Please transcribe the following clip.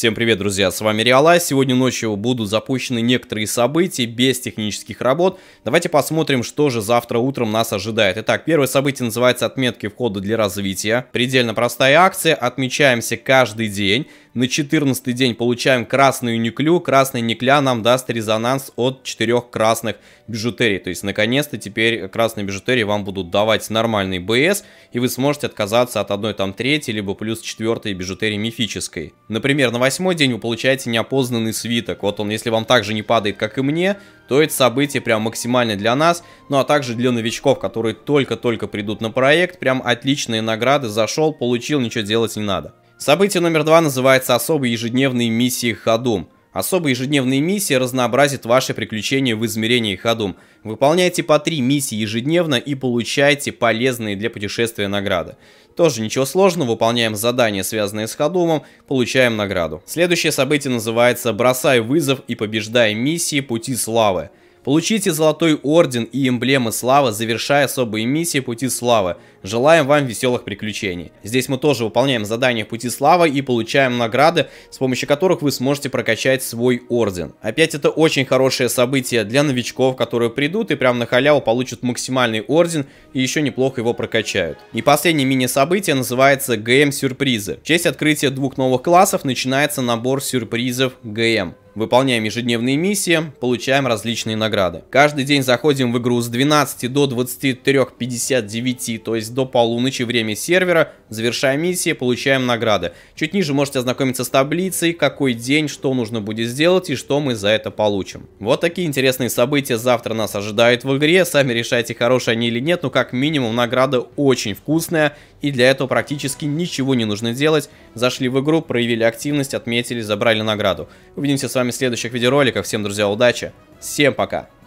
Всем привет, друзья, с вами Реала. Сегодня ночью будут запущены некоторые события без технических работ. Давайте посмотрим, что же завтра утром нас ожидает. Итак, первое событие называется отметки входа для развития. Предельно простая акция, отмечаемся каждый день на 14 день получаем красную нюклю, Красная нюкля нам даст резонанс от 4 красных бижутерий. То есть, наконец-то теперь красные бижутерии вам будут давать нормальный БС, и вы сможете отказаться от одной там третьей, либо плюс четвертой бижутерии мифической. Например, на восьмой день вы получаете неопознанный свиток. Вот он, если вам также не падает, как и мне, то это событие прям максимально для нас, ну а также для новичков, которые только-только придут на проект, прям отличные награды, зашел, получил, ничего делать не надо. Событие номер два называется «Особые ежедневные миссии Хадум. Особые ежедневные миссии разнообразят ваши приключения в измерении Хадум. Выполняйте по три миссии ежедневно и получайте полезные для путешествия награды. Тоже ничего сложного, выполняем задания, связанные с Хадумом, получаем награду. Следующее событие называется «Бросай вызов и побеждай миссии пути славы». Получите золотой орден и эмблемы славы, завершая особые миссии Пути Славы. Желаем вам веселых приключений. Здесь мы тоже выполняем задания Пути Славы и получаем награды, с помощью которых вы сможете прокачать свой орден. Опять это очень хорошее событие для новичков, которые придут и прям на халяву получат максимальный орден и еще неплохо его прокачают. И последнее мини-событие называется ГМ-сюрпризы. В честь открытия двух новых классов начинается набор сюрпризов ГМ. Выполняем ежедневные миссии, получаем различные награды. Каждый день заходим в игру с 12 до 23.59, то есть до полуночи время сервера, завершаем миссии, получаем награды. Чуть ниже можете ознакомиться с таблицей, какой день, что нужно будет сделать и что мы за это получим. Вот такие интересные события завтра нас ожидают в игре, сами решайте, хорошие они или нет, но как минимум награда очень вкусная и для этого практически ничего не нужно делать. Зашли в игру, проявили активность, отметили, забрали награду. Увидимся с вами вами в следующих видеороликах. Всем, друзья, удачи. Всем пока.